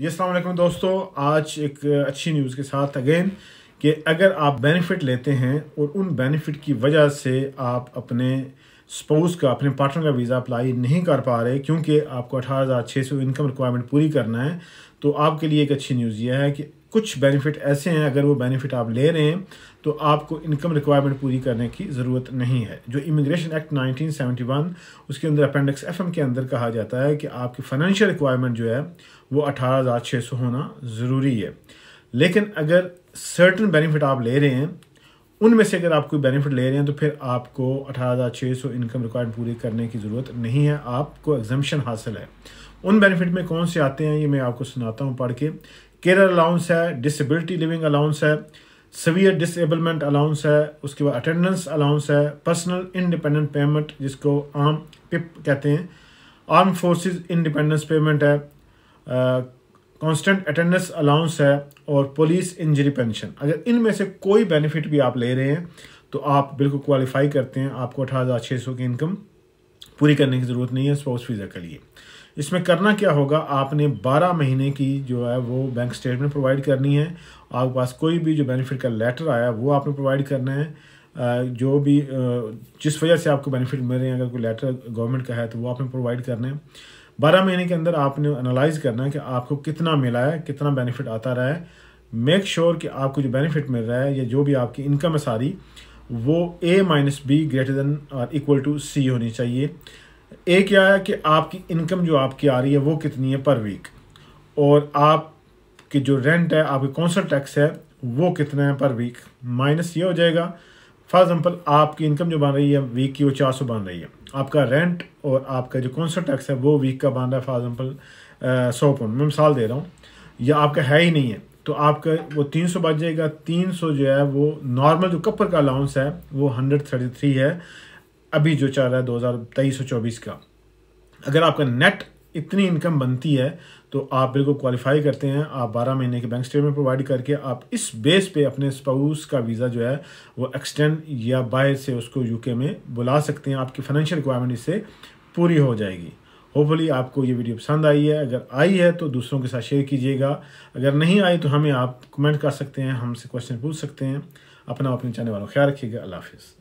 जी असल दोस्तों आज एक अच्छी न्यूज़ के साथ अगेन कि अगर आप बेनिफिट लेते हैं और उन बेनिफिट की वजह से आप अपने स्पोज का अपने पार्टनर का वीज़ा अप्लाई नहीं कर पा रहे क्योंकि आपको अठारह हज़ार छः सौ इनकम रिक्वायरमेंट पूरी करना है तो आपके लिए एक अच्छी न्यूज़ यह है कि कुछ बेनिफिट ऐसे हैं अगर वो बेनिफिट आप ले रहे हैं तो आपको इनकम रिक्वायरमेंट पूरी करने की ज़रूरत नहीं है जो इमिग्रेशन एक्ट 1971 उसके अंदर अपेंडिक्स एफएम के अंदर कहा जाता है कि आपकी फाइनेंशियल रिक्वायरमेंट जो है वो अठारह हज़ार छः सौ होना ज़रूरी है लेकिन अगर सर्टन बेनिफिट आप ले रहे हैं उनमें से अगर आप कोई बेनिफिट ले रहे हैं तो फिर आपको अठारह हज़ार छः सौ इनकम रिक्वायरमेंट पूरी करने की ज़रूरत नहीं है आपको एग्जामेशन हासिल है उन बेनिफिट में कौन से आते हैं ये मैं आपको सुनाता हूँ पढ़ के केयर अलाउंस है डिसेबिलिटी लिविंग अलाउंस है सवियर डिसेबलमेंट अलाउंस है उसके बाद अटेंडेंस अलाउंस है पर्सनल इंडिपेंडेंट पेमेंट जिसको आर्म पिप कहते हैं आर्म फोर्सेस इंडिपेंडेंस पेमेंट है कांस्टेंट अटेंडेंस अलाउंस है और पुलिस इंजरी पेंशन अगर इनमें से कोई बेनिफिट भी आप ले रहे हैं तो आप बिल्कुल क्वालिफाई करते हैं आपको अठारह हज़ार छः सौ की इनकम पूरी करने की ज़रूरत नहीं है स्पोर्ट्स वीज़ा के लिए इसमें करना क्या होगा आपने 12 महीने की जो है वो बैंक स्टेटमेंट प्रोवाइड करनी है आपके पास कोई भी जो बेनिफिट का लेटर आया वो आपने प्रोवाइड करना है जो भी जिस वजह से आपको बेनिफिट मिल रहे हैं अगर कोई लेटर गवर्नमेंट का है तो वो आपने प्रोवाइड करना है बारह महीने के अंदर आपने एनालाइज करना है कि आपको कितना मिला है कितना बेनिफिट आता रहा है मेक श्योर sure कि आपको जो बेनिफिट मिल रहा है या जो भी आपकी इनकम है सारी वो A minus B greater than और इक्वल टू सी होनी चाहिए ए क्या है कि आपकी इनकम जो आपकी आ रही है वो कितनी है पर वीक और आप कि जो रेंट है आपके कौन सा टैक्स है वो कितना है पर वीक माइनस ये हो जाएगा फॉर एग्ज़ाम्पल आपकी इनकम जो बन रही है वीक की वो चार सौ बन रही है आपका रेंट और आपका जो कौनसा टैक्स है वो वीक का बन रहा है फॉर एग्जाम्पल सौ पाउंड मैं मिसाल दे रहा हूँ या आपका है ही नहीं है तो आपका वो तीन सौ बच जाएगा तीन सौ जो है वो नॉर्मल जो कपर का अलाउंस है वो हंड्रेड थर्टी थ्री है अभी जो चल रहा है दो हज़ार तेईस सौ चौबीस का अगर आपका नेट इतनी इनकम बनती है तो आप बिल्कुल क्वालिफाई करते हैं आप 12 महीने के बैंक स्टेटमेंट प्रोवाइड करके आप इस बेस पे अपने स्पाउस का वीज़ा जो है वो एक्सटेंड या बाहर से उसको यूके में बुला सकते हैं आपकी फाइनेंशियल रिक्वायरमेंट इससे पूरी हो जाएगी होपफुली आपको ये वीडियो पसंद आई है अगर आई है तो दूसरों के साथ शेयर कीजिएगा अगर नहीं आई तो हमें आप कमेंट कर सकते हैं हमसे क्वेश्चन पूछ सकते हैं अपना अपने चाहने वालों ख्याल रखिएगा अल्लाह हाफिज़